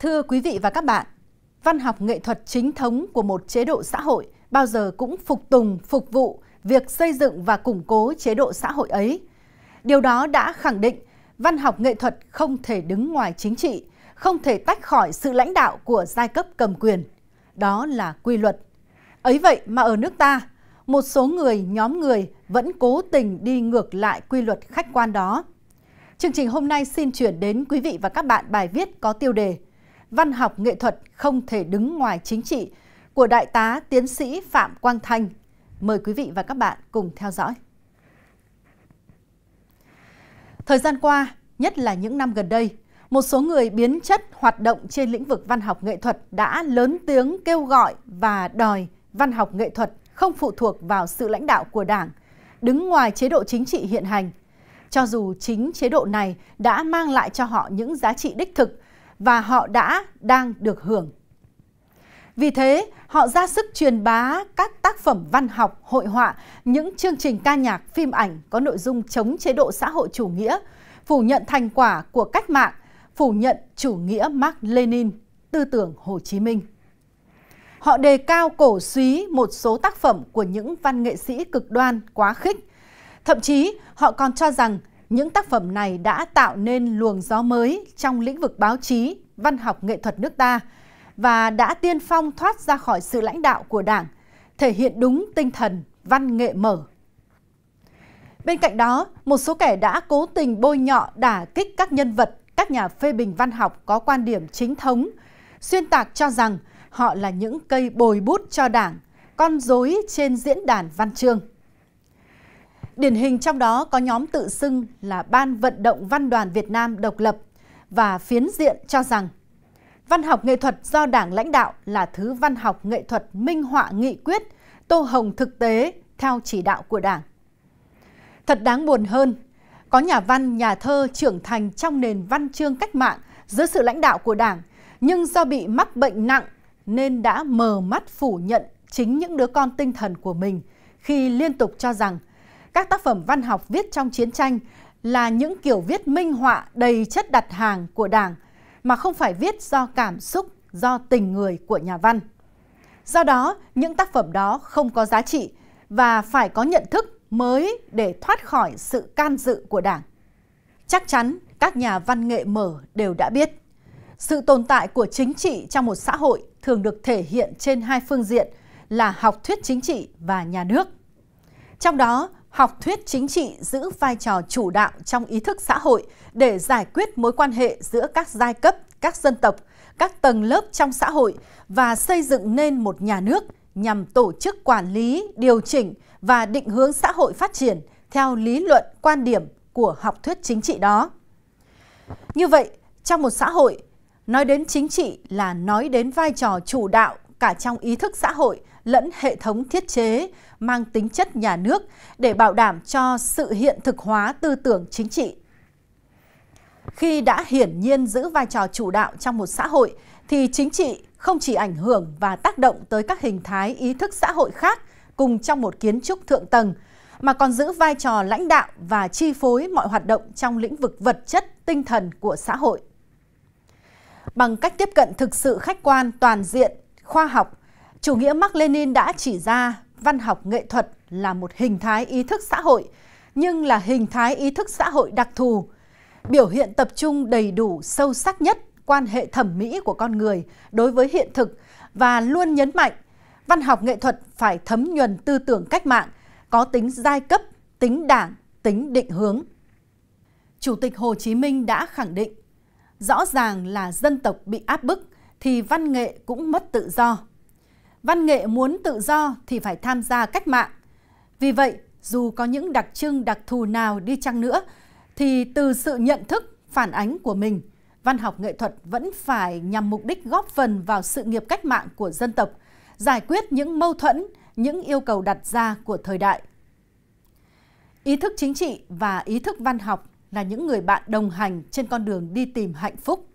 Thưa quý vị và các bạn, văn học nghệ thuật chính thống của một chế độ xã hội bao giờ cũng phục tùng, phục vụ việc xây dựng và củng cố chế độ xã hội ấy. Điều đó đã khẳng định văn học nghệ thuật không thể đứng ngoài chính trị, không thể tách khỏi sự lãnh đạo của giai cấp cầm quyền. Đó là quy luật. Ấy vậy mà ở nước ta, một số người, nhóm người vẫn cố tình đi ngược lại quy luật khách quan đó. Chương trình hôm nay xin chuyển đến quý vị và các bạn bài viết có tiêu đề văn học nghệ thuật không thể đứng ngoài chính trị của đại tá tiến sĩ Phạm Quang Thanh. Mời quý vị và các bạn cùng theo dõi. Thời gian qua, nhất là những năm gần đây, một số người biến chất hoạt động trên lĩnh vực văn học nghệ thuật đã lớn tiếng kêu gọi và đòi văn học nghệ thuật không phụ thuộc vào sự lãnh đạo của Đảng, đứng ngoài chế độ chính trị hiện hành. Cho dù chính chế độ này đã mang lại cho họ những giá trị đích thực và họ đã đang được hưởng. Vì thế, họ ra sức truyền bá các tác phẩm văn học, hội họa, những chương trình ca nhạc, phim ảnh có nội dung chống chế độ xã hội chủ nghĩa, phủ nhận thành quả của cách mạng, phủ nhận chủ nghĩa Mark Lenin, tư tưởng Hồ Chí Minh. Họ đề cao cổ suý một số tác phẩm của những văn nghệ sĩ cực đoan quá khích. Thậm chí, họ còn cho rằng những tác phẩm này đã tạo nên luồng gió mới trong lĩnh vực báo chí, văn học nghệ thuật nước ta và đã tiên phong thoát ra khỏi sự lãnh đạo của Đảng, thể hiện đúng tinh thần văn nghệ mở. Bên cạnh đó, một số kẻ đã cố tình bôi nhọ đả kích các nhân vật, các nhà phê bình văn học có quan điểm chính thống, xuyên tạc cho rằng họ là những cây bồi bút cho Đảng, con rối trên diễn đàn văn chương. Điển hình trong đó có nhóm tự xưng là Ban Vận động Văn đoàn Việt Nam độc lập và phiến diện cho rằng văn học nghệ thuật do Đảng lãnh đạo là thứ văn học nghệ thuật minh họa nghị quyết, tô hồng thực tế theo chỉ đạo của Đảng. Thật đáng buồn hơn, có nhà văn, nhà thơ trưởng thành trong nền văn chương cách mạng dưới sự lãnh đạo của Đảng, nhưng do bị mắc bệnh nặng nên đã mờ mắt phủ nhận chính những đứa con tinh thần của mình khi liên tục cho rằng các tác phẩm văn học viết trong chiến tranh là những kiểu viết minh họa đầy chất đặt hàng của Đảng mà không phải viết do cảm xúc, do tình người của nhà văn. Do đó, những tác phẩm đó không có giá trị và phải có nhận thức mới để thoát khỏi sự can dự của Đảng. Chắc chắn các nhà văn nghệ mở đều đã biết. Sự tồn tại của chính trị trong một xã hội thường được thể hiện trên hai phương diện là học thuyết chính trị và nhà nước. Trong đó, học thuyết chính trị giữ vai trò chủ đạo trong ý thức xã hội để giải quyết mối quan hệ giữa các giai cấp, các dân tộc, các tầng lớp trong xã hội và xây dựng nên một nhà nước nhằm tổ chức quản lý, điều chỉnh và định hướng xã hội phát triển theo lý luận, quan điểm của học thuyết chính trị đó. Như vậy, trong một xã hội, nói đến chính trị là nói đến vai trò chủ đạo cả trong ý thức xã hội lẫn hệ thống thiết chế mang tính chất nhà nước để bảo đảm cho sự hiện thực hóa tư tưởng chính trị. Khi đã hiển nhiên giữ vai trò chủ đạo trong một xã hội thì chính trị không chỉ ảnh hưởng và tác động tới các hình thái ý thức xã hội khác cùng trong một kiến trúc thượng tầng mà còn giữ vai trò lãnh đạo và chi phối mọi hoạt động trong lĩnh vực vật chất, tinh thần của xã hội. Bằng cách tiếp cận thực sự khách quan, toàn diện, khoa học, chủ nghĩa Mark Lenin đã chỉ ra văn học nghệ thuật là một hình thái ý thức xã hội nhưng là hình thái ý thức xã hội đặc thù biểu hiện tập trung đầy đủ sâu sắc nhất quan hệ thẩm mỹ của con người đối với hiện thực và luôn nhấn mạnh văn học nghệ thuật phải thấm nhuần tư tưởng cách mạng có tính giai cấp tính đảng tính định hướng chủ tịch hồ chí minh đã khẳng định rõ ràng là dân tộc bị áp bức thì văn nghệ cũng mất tự do văn nghệ muốn tự do thì phải tham gia cách mạng. Vì vậy, dù có những đặc trưng đặc thù nào đi chăng nữa, thì từ sự nhận thức, phản ánh của mình, văn học nghệ thuật vẫn phải nhằm mục đích góp phần vào sự nghiệp cách mạng của dân tộc, giải quyết những mâu thuẫn, những yêu cầu đặt ra của thời đại. Ý thức chính trị và ý thức văn học là những người bạn đồng hành trên con đường đi tìm hạnh phúc.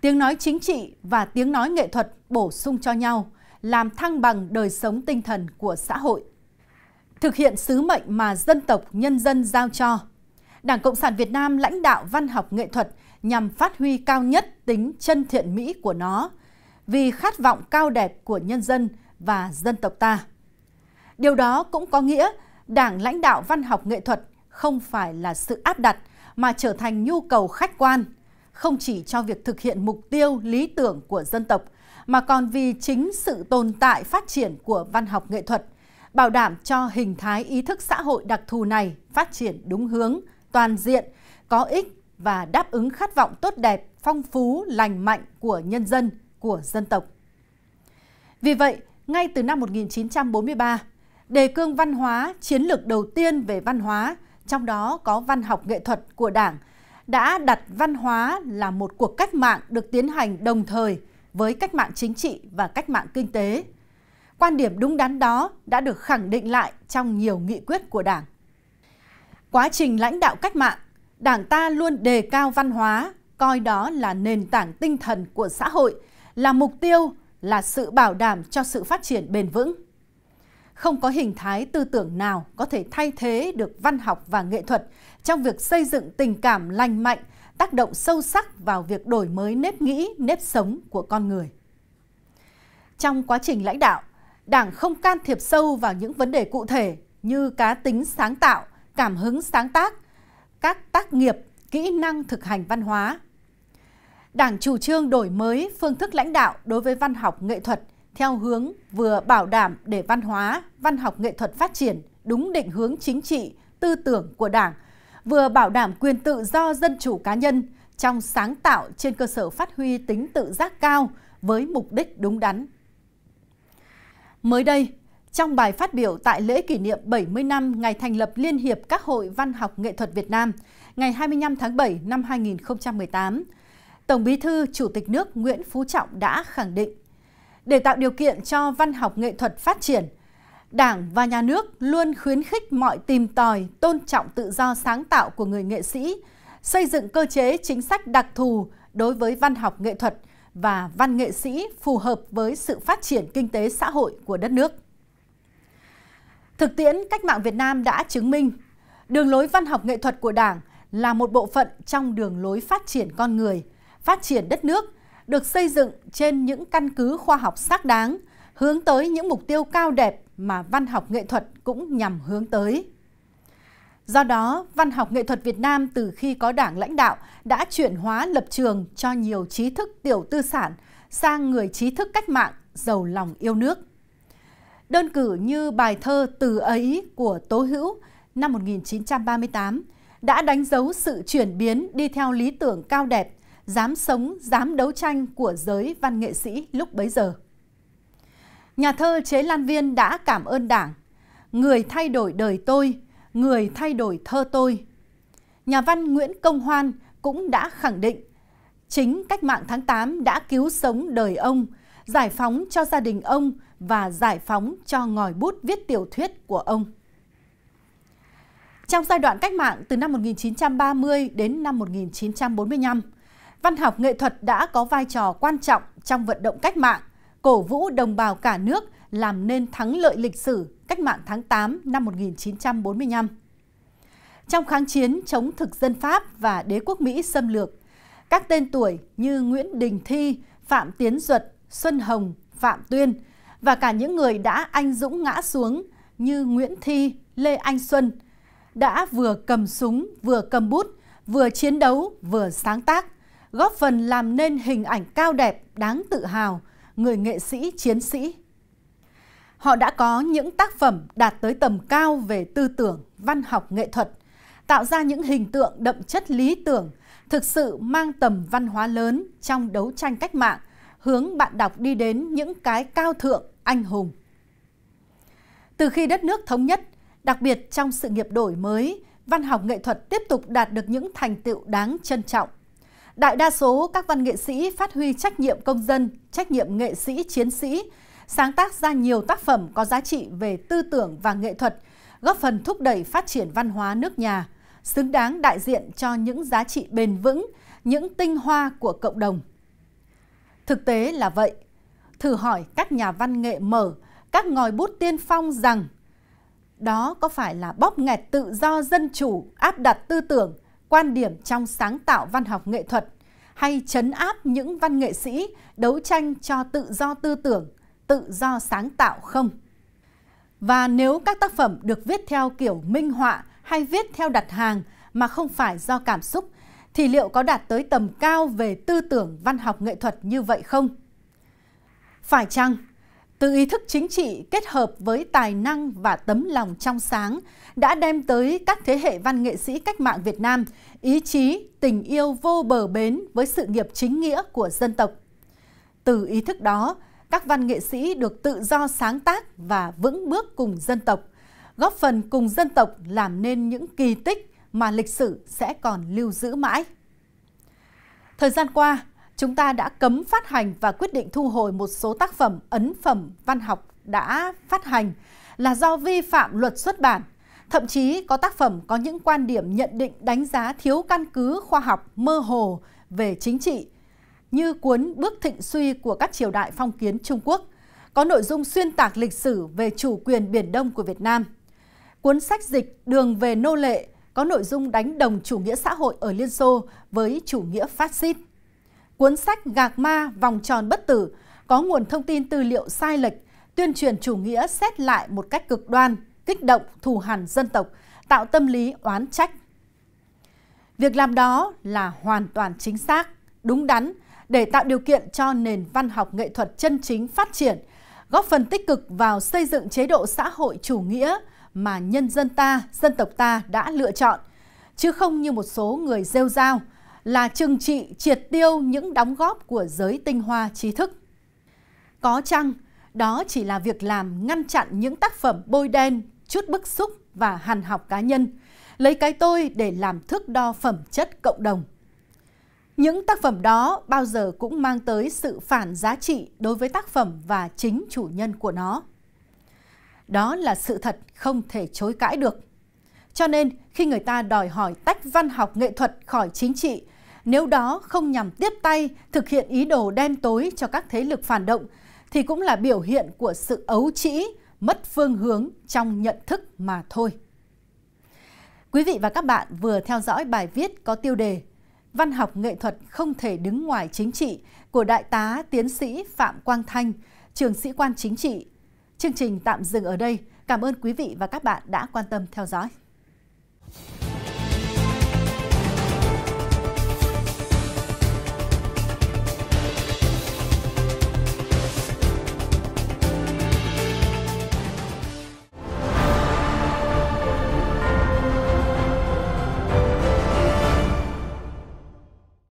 Tiếng nói chính trị và tiếng nói nghệ thuật bổ sung cho nhau – làm thăng bằng đời sống tinh thần của xã hội thực hiện sứ mệnh mà dân tộc nhân dân giao cho đảng cộng sản việt nam lãnh đạo văn học nghệ thuật nhằm phát huy cao nhất tính chân thiện mỹ của nó vì khát vọng cao đẹp của nhân dân và dân tộc ta điều đó cũng có nghĩa đảng lãnh đạo văn học nghệ thuật không phải là sự áp đặt mà trở thành nhu cầu khách quan không chỉ cho việc thực hiện mục tiêu lý tưởng của dân tộc mà còn vì chính sự tồn tại phát triển của văn học nghệ thuật, bảo đảm cho hình thái ý thức xã hội đặc thù này phát triển đúng hướng, toàn diện, có ích và đáp ứng khát vọng tốt đẹp, phong phú, lành mạnh của nhân dân, của dân tộc. Vì vậy, ngay từ năm 1943, đề cương văn hóa, chiến lược đầu tiên về văn hóa, trong đó có văn học nghệ thuật của Đảng, đã đặt văn hóa là một cuộc cách mạng được tiến hành đồng thời với cách mạng chính trị và cách mạng kinh tế. Quan điểm đúng đắn đó đã được khẳng định lại trong nhiều nghị quyết của Đảng. Quá trình lãnh đạo cách mạng, Đảng ta luôn đề cao văn hóa, coi đó là nền tảng tinh thần của xã hội, là mục tiêu, là sự bảo đảm cho sự phát triển bền vững. Không có hình thái tư tưởng nào có thể thay thế được văn học và nghệ thuật trong việc xây dựng tình cảm lành mạnh tác động sâu sắc vào việc đổi mới nếp nghĩ, nếp sống của con người. Trong quá trình lãnh đạo, Đảng không can thiệp sâu vào những vấn đề cụ thể như cá tính sáng tạo, cảm hứng sáng tác, các tác nghiệp, kỹ năng thực hành văn hóa. Đảng chủ trương đổi mới phương thức lãnh đạo đối với văn học nghệ thuật theo hướng vừa bảo đảm để văn hóa, văn học nghệ thuật phát triển đúng định hướng chính trị, tư tưởng của Đảng – vừa bảo đảm quyền tự do dân chủ cá nhân trong sáng tạo trên cơ sở phát huy tính tự giác cao với mục đích đúng đắn. Mới đây, trong bài phát biểu tại lễ kỷ niệm 70 năm ngày thành lập Liên hiệp các hội văn học nghệ thuật Việt Nam, ngày 25 tháng 7 năm 2018, Tổng Bí thư Chủ tịch nước Nguyễn Phú Trọng đã khẳng định để tạo điều kiện cho văn học nghệ thuật phát triển – Đảng và nhà nước luôn khuyến khích mọi tìm tòi, tôn trọng tự do sáng tạo của người nghệ sĩ, xây dựng cơ chế chính sách đặc thù đối với văn học nghệ thuật và văn nghệ sĩ phù hợp với sự phát triển kinh tế xã hội của đất nước. Thực tiễn cách mạng Việt Nam đã chứng minh, đường lối văn học nghệ thuật của Đảng là một bộ phận trong đường lối phát triển con người, phát triển đất nước, được xây dựng trên những căn cứ khoa học xác đáng, hướng tới những mục tiêu cao đẹp mà văn học nghệ thuật cũng nhằm hướng tới. Do đó, văn học nghệ thuật Việt Nam từ khi có đảng lãnh đạo đã chuyển hóa lập trường cho nhiều trí thức tiểu tư sản sang người trí thức cách mạng giàu lòng yêu nước. Đơn cử như bài thơ Từ ấy của Tố Hữu năm 1938 đã đánh dấu sự chuyển biến đi theo lý tưởng cao đẹp, dám sống, dám đấu tranh của giới văn nghệ sĩ lúc bấy giờ. Nhà thơ Chế Lan Viên đã cảm ơn Đảng, người thay đổi đời tôi, người thay đổi thơ tôi. Nhà văn Nguyễn Công Hoan cũng đã khẳng định, chính cách mạng tháng Tám đã cứu sống đời ông, giải phóng cho gia đình ông và giải phóng cho ngòi bút viết tiểu thuyết của ông. Trong giai đoạn cách mạng từ năm 1930 đến năm 1945, văn học nghệ thuật đã có vai trò quan trọng trong vận động cách mạng cổ vũ đồng bào cả nước làm nên thắng lợi lịch sử cách mạng tháng 8 năm 1945. Trong kháng chiến chống thực dân Pháp và đế quốc Mỹ xâm lược, các tên tuổi như Nguyễn Đình Thi, Phạm Tiến Duật, Xuân Hồng, Phạm Tuyên và cả những người đã anh dũng ngã xuống như Nguyễn Thi, Lê Anh Xuân đã vừa cầm súng, vừa cầm bút, vừa chiến đấu, vừa sáng tác, góp phần làm nên hình ảnh cao đẹp, đáng tự hào – người nghệ sĩ chiến sĩ. Họ đã có những tác phẩm đạt tới tầm cao về tư tưởng, văn học nghệ thuật, tạo ra những hình tượng đậm chất lý tưởng, thực sự mang tầm văn hóa lớn trong đấu tranh cách mạng, hướng bạn đọc đi đến những cái cao thượng, anh hùng. Từ khi đất nước thống nhất, đặc biệt trong sự nghiệp đổi mới, văn học nghệ thuật tiếp tục đạt được những thành tựu đáng trân trọng. Đại đa số các văn nghệ sĩ phát huy trách nhiệm công dân, trách nhiệm nghệ sĩ chiến sĩ, sáng tác ra nhiều tác phẩm có giá trị về tư tưởng và nghệ thuật, góp phần thúc đẩy phát triển văn hóa nước nhà, xứng đáng đại diện cho những giá trị bền vững, những tinh hoa của cộng đồng. Thực tế là vậy. Thử hỏi các nhà văn nghệ mở, các ngòi bút tiên phong rằng đó có phải là bóp nghẹt tự do dân chủ, áp đặt tư tưởng, quan điểm trong sáng tạo văn học nghệ thuật hay chấn áp những văn nghệ sĩ đấu tranh cho tự do tư tưởng, tự do sáng tạo không? Và nếu các tác phẩm được viết theo kiểu minh họa hay viết theo đặt hàng mà không phải do cảm xúc, thì liệu có đạt tới tầm cao về tư tưởng văn học nghệ thuật như vậy không? Phải chăng từ ý thức chính trị kết hợp với tài năng và tấm lòng trong sáng đã đem tới các thế hệ văn nghệ sĩ cách mạng Việt Nam ý chí, tình yêu vô bờ bến với sự nghiệp chính nghĩa của dân tộc. Từ ý thức đó, các văn nghệ sĩ được tự do sáng tác và vững bước cùng dân tộc, góp phần cùng dân tộc làm nên những kỳ tích mà lịch sử sẽ còn lưu giữ mãi. Thời gian qua, chúng ta đã cấm phát hành và quyết định thu hồi một số tác phẩm ấn phẩm văn học đã phát hành là do vi phạm luật xuất bản. Thậm chí có tác phẩm có những quan điểm nhận định đánh giá thiếu căn cứ khoa học mơ hồ về chính trị, như cuốn Bước thịnh suy của các triều đại phong kiến Trung Quốc, có nội dung xuyên tạc lịch sử về chủ quyền Biển Đông của Việt Nam. Cuốn sách dịch Đường về nô lệ có nội dung đánh đồng chủ nghĩa xã hội ở Liên Xô với chủ nghĩa phát xít cuốn sách Gạc Ma Vòng tròn bất tử có nguồn thông tin tư liệu sai lệch, tuyên truyền chủ nghĩa xét lại một cách cực đoan, kích động thù hằn dân tộc, tạo tâm lý oán trách. Việc làm đó là hoàn toàn chính xác, đúng đắn để tạo điều kiện cho nền văn học nghệ thuật chân chính phát triển, góp phần tích cực vào xây dựng chế độ xã hội chủ nghĩa mà nhân dân ta, dân tộc ta đã lựa chọn, chứ không như một số người rêu rao – là trừng trị triệt tiêu những đóng góp của giới tinh hoa trí thức. Có chăng, đó chỉ là việc làm ngăn chặn những tác phẩm bôi đen, chút bức xúc và hàn học cá nhân, lấy cái tôi để làm thước đo phẩm chất cộng đồng. Những tác phẩm đó bao giờ cũng mang tới sự phản giá trị đối với tác phẩm và chính chủ nhân của nó. Đó là sự thật không thể chối cãi được. Cho nên, khi người ta đòi hỏi tách văn học nghệ thuật khỏi chính trị nếu đó không nhằm tiếp tay thực hiện ý đồ đen tối cho các thế lực phản động, thì cũng là biểu hiện của sự ấu trĩ, mất phương hướng trong nhận thức mà thôi. Quý vị và các bạn vừa theo dõi bài viết có tiêu đề Văn học nghệ thuật không thể đứng ngoài chính trị của Đại tá Tiến sĩ Phạm Quang Thanh, trường sĩ quan chính trị. Chương trình tạm dừng ở đây. Cảm ơn quý vị và các bạn đã quan tâm theo dõi.